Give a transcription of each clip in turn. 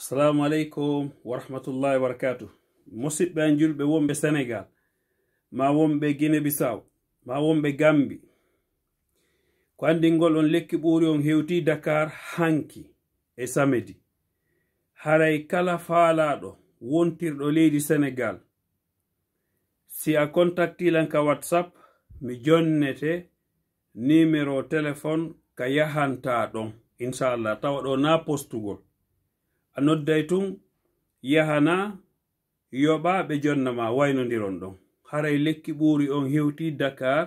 assalamu aleykum warahmatullahi wabarakatu musidɓe an julɓe wonɓe sénégal ma wonɓe guine bisaw ma wonɓe gambi ko andingol on lekki ɓuuri on hewti dakar hanki e samedi haray kala faalaɗo wontirɗo leydi sénégal si a contactilan ka whatsapp mi jonnete numéro téléphone ka yahanta ɗon inchallah tawa ɗo na postugol noddey tun yahana yoɓa ɓe jonnama waynodiron ɗon haray lekki ɓuuri on hewti dakar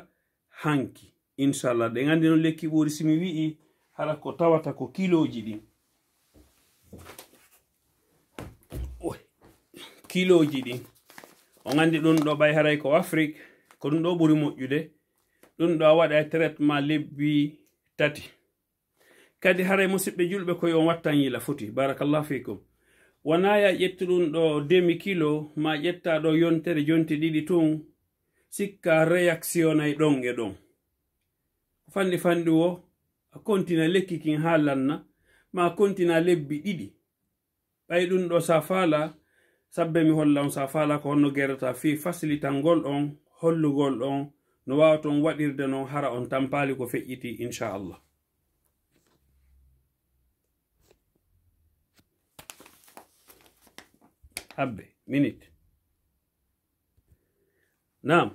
hanki inchallah ɗe gandi non lekki ɓuuri simi wi'i hara ko tawata ko kiloji ɗi kiloji ɗi o gandi ɗum ɗo ɓay haray ko afrique ko ɗum ɗo ɓuuri moƴƴude ɗum ɗo a waɗa e traitement lebbi tati kadi haray musidɓe julɓe koye on wattan yila foti barakallahu fikum wonaya ƴettuɗum ɗo demi kilo ma ƴetta ɗo yontere jonti ɗiɗi tun sikka réactionnay ɗon e ɗon fanɗi fanɗi wo a kontina lekki kin ha lanna ma kontina lebbi ɗiɗi ɓay ɗum ɗo sa fala sabbe mi holla on sa fala ko honno gerata fi facilitangol on hollugol on no wawaton waɗirde non hara on tampali ko feƴƴiti inchallah habbe minit nam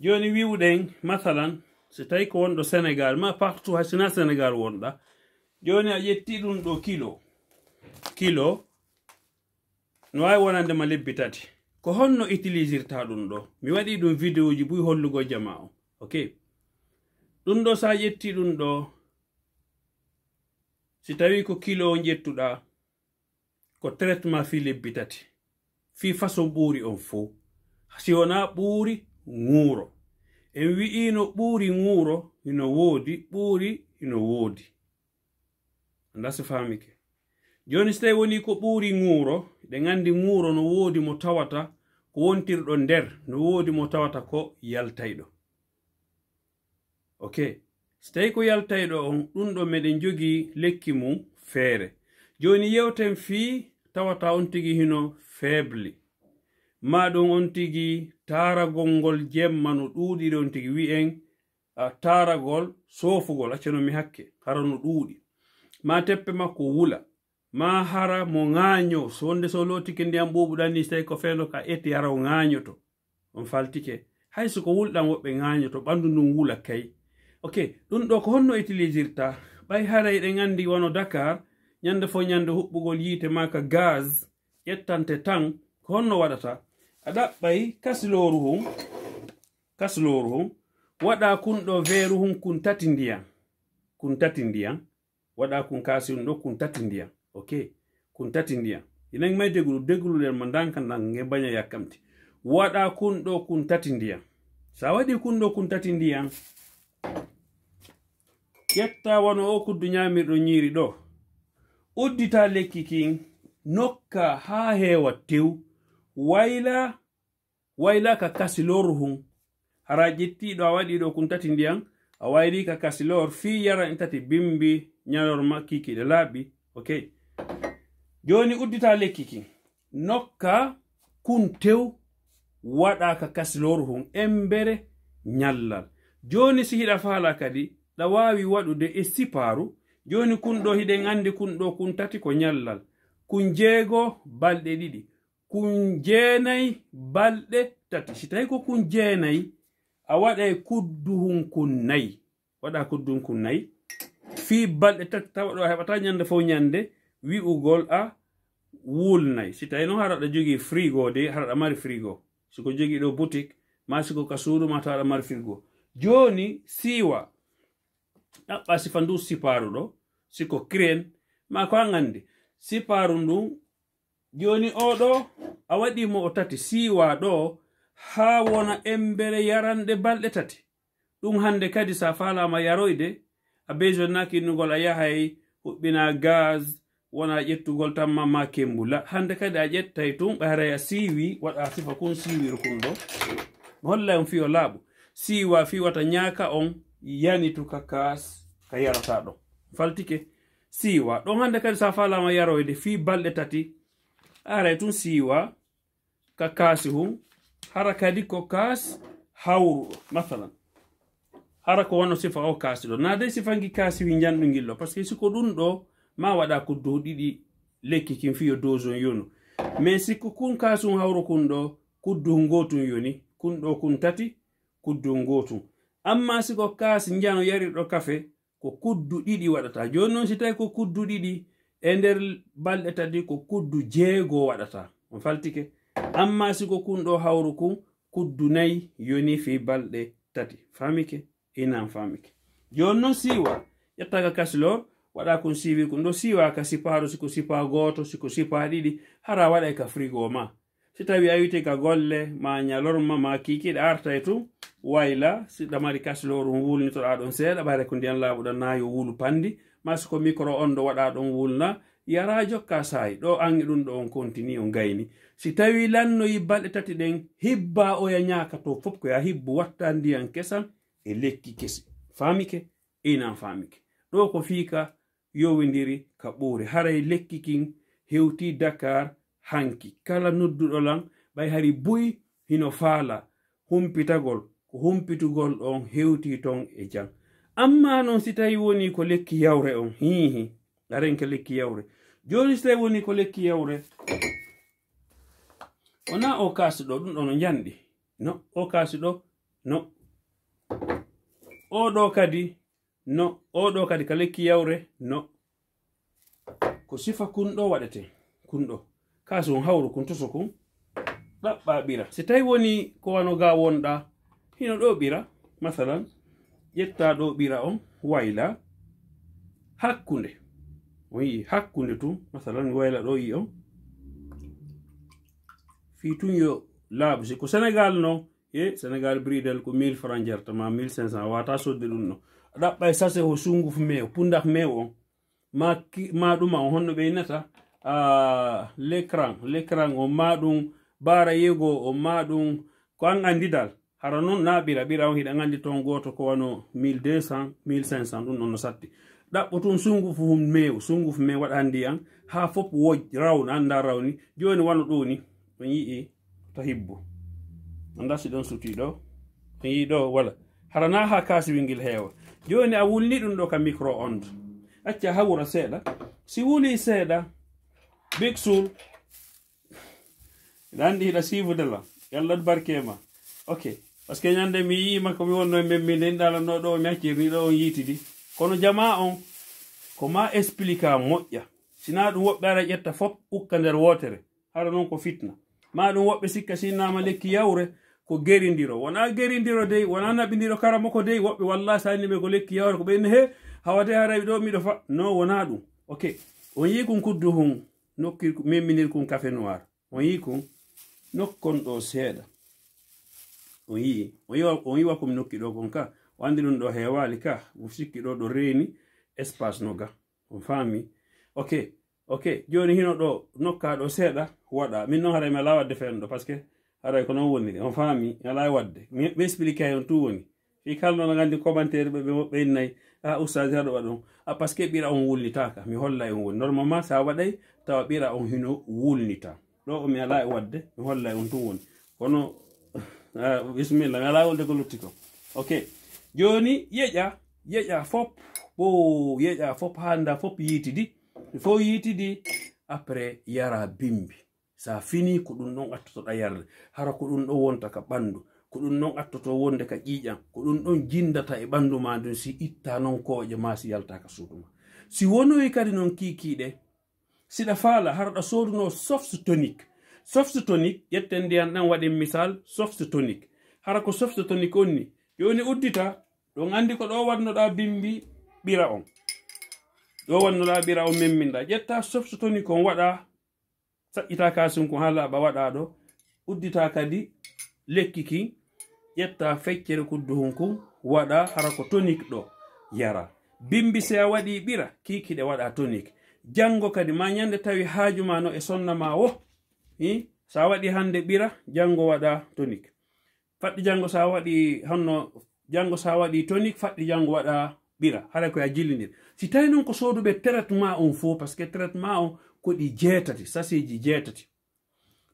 joni wiwɗen mathalan so tawi ko wonɗo sénégal ma partout haysina sénégal wonɗa joni a ƴetti ɗum ɗo kilo kilo no wawi wonandema lebbi tati ko honno utilisirta ɗum ɗo mi waɗi ɗum vidéo ji buy hollugo jama o ok ɗum ɗo sa ƴetti ɗum ɗo si tawi ko kilo on ƴettuɗa ko traitement fi lebbi tati fi fason ɓuuri on fuu si wona ɓuuri nguuro en wi'iino ɓuuri nguuro ino woodi ɓuuri ino woodi anda si faamike jooni so tawi woni ko ɓuuri nguuro ɗe nganndi nguuro no woodi mo tawata ko wontirɗo nder no woodi mo tawata ko yaltayɗo ok so tawi ko yaltayɗo on ɗum ɗo meɗen jogii lekki mum feere jooni yewten fii tawata on tigi hino feble ma ɗum on tigi taragol ngol jemma no ɗuuɗiɗi on tigi wi'en taragol soofugol accano mi hakke hara no ɗuuɗi ma teppe makko wula ma hara mo ŋaño sonde so lotike ndiyam ɓuɓuɗanni so tawi ko feno ka eti hara o ŋaañoto on faltike hayso ko wulɗan woɓɓe ŋaañoto ɓandu ndun wula kay ok ɗum ɗo ko honno utilisirta ɓay hara eɗen anndi wano dakar ñande fo ñande huɓɓugol yiite maka gaz ƴettante tan ko honno waɗata a ɗaɓɓay kasilooru hum kasilooru hum waɗa kun ɗo weeru hum kun tati ndiyam kun tati ndiyam waɗa kun kaasi hum ɗo kun tati ndiyam ok kun tati ndiyam inangi may deglu deglu nder ma danka nange baña yakkamti waɗa kun ɗo kun tati ndiyam sa waɗi kun ɗo kun tati ndiyam ƴetta wono o kuddu ñamirɗo ñiiri ɗo uddita lekki kin nokka ha hewa tew wayla waylaka kasilor hun hara jettiɗo a waɗiɗo kun tati ndiyan a waylika kasilor fi yaran en tati bimbi nyalor makkikiɗe laaɓi ok joni uddita lekki kin nokka kun tew waɗaka kasilor hun embere nyallal joni si hiɗa fala kadi ɗa wawi waɗude e siparu joni kunɗo hiɗen andi kunɗo kun tati ko nyallal kun jeego balɗe ɗiɗi kun jeenayi balɗe tati si tawi ko kun jeenayi a waɗay kudduhun kun nayi waɗa kudduhun kun nayi fi balɗe tati tawa ɗo a heɓata ñande fo ñande wi'ugol a wulnayi si tawi noon haɗa ɗa jogii frigo de haɗaɗa mari frigo siko jogii ɗo boutique ma siko ka suuduma taw aɗa mari frigo joni siiwa ƴaɓɓa sifa ndu siparu ɗo siko kren ma ko ha gandi siparu ndun joni oɗo a waɗimo o tati siwa ɗo ha wona embere yaranɗe balɗe tati ɗum hande kadi sa falama yaroyde a besion naki innugol a yahay huɓɓina gaz wona ƴettugol tamma ma kembula hande kadi a ƴettay tun ɓaray a siwi waɗa sifa kun siwir kun ɗo mi hollay on fiyo laaɓo siwa fiwata ñaaka on yani tu kakas ka yarata ɗo faltike siwa ɗon hande kadi sa falama yaroyde fi balɗe tati aray tun siwa ka kaasi hum hara kadi ko kaas hawruɗo mathalan hara ko wonno sifa o kasi ɗo na dai sifangi kasi wi janɗungillo par ce que siko ɗum ɗo ma waɗa ko dow ɗiɗi lekki kin fiyo dose on yonu mais sikku kun kaasum hawru kun ɗo kuddun gotun yoni kun ɗo kun tati kuddun gotun amma siko kaas njano yarirɗo kafe ko kuddu ɗiɗi waɗata joni noon si tawi ko kuddu ɗiɗi e nder balɗe tati ko kuddu jeego waɗata on faltike amma siko kunɗo hawru ku kuddu nayi yoni fi balɗe tati famike inan famike joni noon siwa ƴettaka kasilor waɗa kon siwi kon ɗo siwa ka sipaɗo siko sipa goto siko sipa ɗiɗi hara waɗa ka frigo ma si tawi a wite ka golle ma nyalorma ma kikiɗe artae tun wayla siɗɗamari kasloorum wulnitoɗa ɗon seeɗa ɓare ko ndiyan laaɓuɗa naayo wulu panndi masi ko micro on ɗo waɗa ɗon wulna yara jokka saayi ɗo ange ɗum ɗo on continu on gayni si tawi lannoyi balɗe tati ɗen hibba oya ñaaka to fof ko ya hibbu watta ndiyan kesan e lekki kesi faamike inan faamike ɗo ko fiika yowidiri ka ɓuuri haray lekki kin hewti dakar hanki kala nodduɗo lan ɓay hari buyi hino faala humpitagol humpitugol on hewti ton e jam amma noon si tawi woni ko lekki yawre on hihi arenke lekki yawre joni si tawi woni ko lekki yawre ona o kasi ɗo ɗum ɗo no jandi no o kasi ɗo no oɗo kadi no oɗo kadi ka lekki yawre no ko sifa kunɗo waɗete kunɗo kasi on hawru kun toso kun ɗaɓɓa ɓira si tawi woni ko wano ga wonɗa hino ɗo ɓira masalan ƴetta ɗo ɓira on wayla hakkunde on yi hakkunde tun mathalan wayla ɗo yi on fi tun yo laabu ko sénégal no e sénégal bridel ko 1000 franc jertama 1500 wata sodde ɗum no aɗa e sase o sunguf mew pundak mew on ma ma ɗuma on honno ɓe l'écran l'écran o ma ɗum bara yego o ma ko an andi ara noon na ɓira ɓira on hiɗa gandi ton goto ko wano 1200 1500 ɗum ɗon no satti ɗaɓɓo tun sungu fum mew sungu fu mew waɗa ndiyam ha fop woj rawn anda rawni joni wano ɗoni on yii ta hibbo andasi ɗon suti ɗo on yii ɗo voilà hara na ha kasi wingil heewa joni a wulni ɗum ɗo ka micro onde acca ha wura seeɗa si wuli seeɗa bixul ɗa andi hiɗa sivudela yallat barkema ok par ce que ñande mi yiima komi wonno e memmine ndalanno ɗo mi hakkirni ɗo on yiitidi kono jama on ko ma explica moƴƴa sina ɗum woɓɓe ara ƴetta fop ukka nder wootere hara noon ko fitna ma ɗum woɓɓe sikka sinnama lekki yawre ko gerindiro wona gerindiro dey wona naɓidiro karamo ko dey woɓɓe wallah sanime ko lekki yawre ko ɓeyni he hawade harawi ɗo miɗo fa no wona ɗum ok on yi kon kuddu hon nokki memminir kon café noir on yi kon nokkon ɗo seeɗa on yi on yiwa komi nokki ɗo kon ka o andi ɗum ɗo hewali ka o sikki ɗo ɗo reni espace no ga on fami ok ok joni hino ɗo nokka ɗo seeɗa waɗa min non haray mi ala wadde feen ɗo par ce que haray ko non woni on fami mi ala wadde mi expliqué on tout woni fi kalnono gandi commentaire ɓe ɓeynnayi a ustage haɗo waɗa ɗum a par ce que ɓira on wulnitaka mi holla on woni normalement sa waɗay tawa ɓira on hino wulnita ɗo mi ala wadde mi holla on tout woni kono Ah, bisimilla ngala woldego lutti ko ok joni yeƴa yeƴa fop bo yeƴa fop hannda fop yiitidi fo yiitidi après yara bimbi sa fini ko ɗum ɗon attotoɗa yarde hara ko ɗum ɗo wonta ka ɓanndu ko ɗum ɗon attoto wonde ka ƴiiƴam ko ɗum ɗon jindata e ɓanndu ma ndun si itta noon kooƴe ma si yalta ka suudu ma si wonoyi kadi noon kiikiiɗe siɗa faala haraɗa sooduno soft tonique softtonic ƴetten ndiyan ɗan waɗin misal softtonic hara ko softtonic on ni joni uddita ɗo anndi ko ɗo wannoɗa bimbi ɓira on ɗo wannoɗa ɓira on memminɗa ƴetta softtonic on waɗa saƴƴita kasinko ha laaɓa waɗa ɗo uddita kadi lekki kin ƴetta feccere kudduhun kon waɗa hara ko tonic ɗo yara bimbi se a waɗi ɓira kikiɗe waɗa tonic janngo kadi ma ñande tawi haajuma no e sonna ma wo i sa waɗi hande ɓira jango waɗa tonic faɗɗi jango sa waɗi hanno jango sa waɗi tonic faɗɗi jango waɗa ɓira hara koye a jillinir si tawi noon ko soduɓe traitement on fo par ce que traitement on ko ɗi jeetati saseji jeetati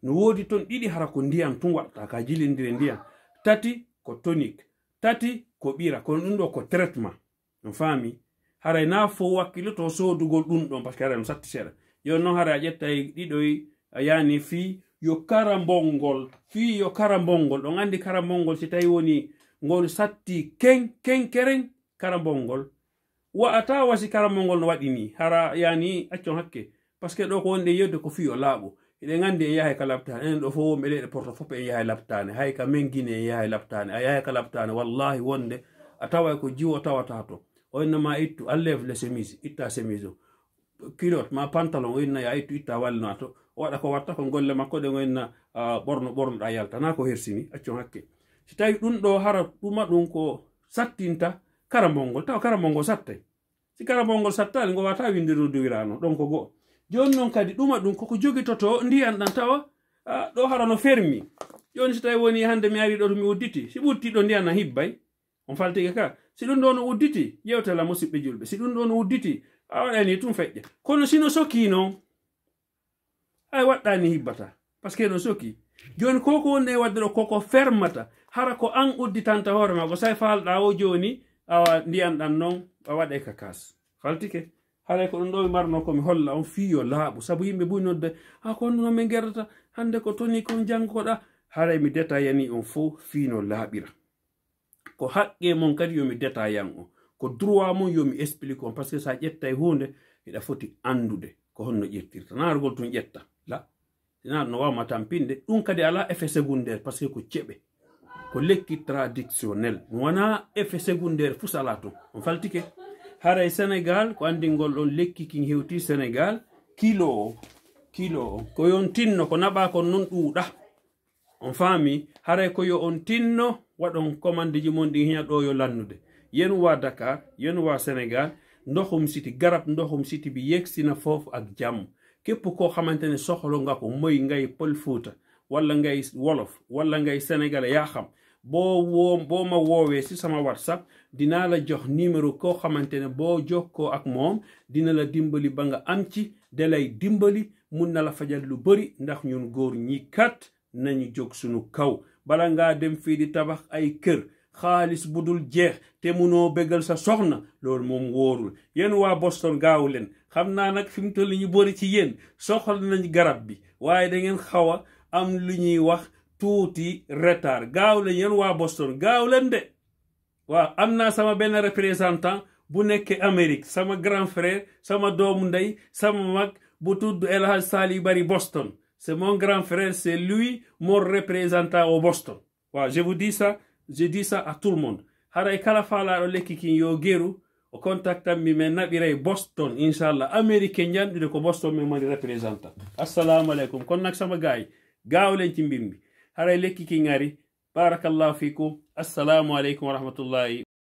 no wodi ton ɗiɗi hara ko ndiyam tun waɗata ka jillindire ndiyam tati ko tonic tati ko ɓira kono ɗum ɗo ko traitement no faami haray na fo wakkilo to sodugol ɗum ɗon par ce que hara no satti seeɗa joni noon hara a ƴettay e ɗiɗoy e yani fi yo karambongol fi yo karambongol ɗon andi karambongol si tawi woni ngol satti ken ken keren karambongol wa atawa si karambongol no waɗi ni hara yani accon hakke par ce que ɗo ko wonde yedde ko fi yo laaɓo eɗen andi en yahay ka laɓtane enen ɗo fof wonɓe ɗeɗe porto foof en yahay laɓtane hay ka men guine en yahay laɓtane a yahay ka laɓtane wallahi wonde a tawa ko jiwo tawata to o innama ittu enlève le chemise itta chemise o kilote ma pantalon o innaya ittu itta wallina to o waɗa ko watta ko golle makko ɗe gonna ɓorno ɓornoɗa yaltana ko hersini accon hakke si tawi ɗum ɗo hara ɗuma ɗum ko sattinta karambol ngol tawa karambol ngol sattay si karambol ngol sattali ngo wata windirno duwirano ɗon ko go'o joni noon kadi ɗuma ɗum koko jogitoto ndiyan ɗan tawa ɗo hara no fermi joni so tawi woni hande mi ari ɗo to mi udditi si ɓuttiɗo ndiyan na hibbay on faltike ka si ɗum ɗo no udditi yewtala musidɓe julɓe si ɗum ɗo no udditi a waɗani tum feƴƴa kono sino soki noon ay waɗɗani hibbata par ce que non sokki joni koko wonde e wadde ɗo koko fermata hara ko an udditanta hoore ma go say falɗa o joni awa ndiyan ɗan noon a waɗa ka kas haltike haray ko ɗum ɗo mi marno ko mi holla on fiyo laaɓu saabu yimɓe ɓuy nodde a ko honnono min gerdata hande ko toni kon jangoɗa haray mi detayani on fo fino laaɓira ko haqqe mon kadi yomi detayan o ko droit mon yomi explique on par ce que sa ƴetta e hunde eɗa foti andude ko honno ƴettirta narugol tun ƴetta la sinano wawma tampinde ɗum kadi ala effet secondaire par ce que ko ceɓe ko lekki traditionnel wona effet secondaire fou sala ton on faltike haara e sénégal ko andingol ɗon lekki kin hewti sénégal kilo o kilo o ko yon tinno ko naɓa kon noon ɗuuɗa on faami haray ko yo on tinno waɗon commande ji mon ɗin heña ɗo yo lannude yen wa dakar yen wa sénégal dohum siti garab dohum siti mbi yeksina foof ak jamm képp koo xamante ne soxla nga ko mooy ngay pël fuuta walla ngay wolof wala ngay sénégalais yaa xam boo woo boo ma woowee ci sama sax dinaa la jox numéro koo xamante ne boo jokkoo ak moom dina la dimbali ba nga am ci dalay dimbali mun na la fajal lu bari ndax ñun góor ñi kat nañu jóg sunu kaw bala ngaa dem fii di tabax ay kër xaalis bu dul jeex te munoo bëggal sa soxna loolu moom wóorul yéen waa Boston gaaw leen xam naa nag fi mu toll ñu bëri ci yéen soxal nañ garab bi waaye da ngeen xaw a am lu ñuy wax tuuti retard gaaw leen yéen waa Boston gaaw leen de waaw am naa sama benn représentant bu nekk Amérique sama grand frère sama doomu ndey sama mag bu tudd El Hadj Sali Bari Boston c'est mon grand frère c'est lui mon représentant au Boston waaw je vous dis ça je dis ça à tout le monde haray kala falaɗo lekki kin yo geru o contactan mi min naɓiray boston inchallah américain janɗude ko boston min mari représentant assalamu aleykum Kon nak sama gaay gawlen cimbinmi haray lekki ki ngari. barakallahu fiku. assalamu aleykum wa rahmatullahi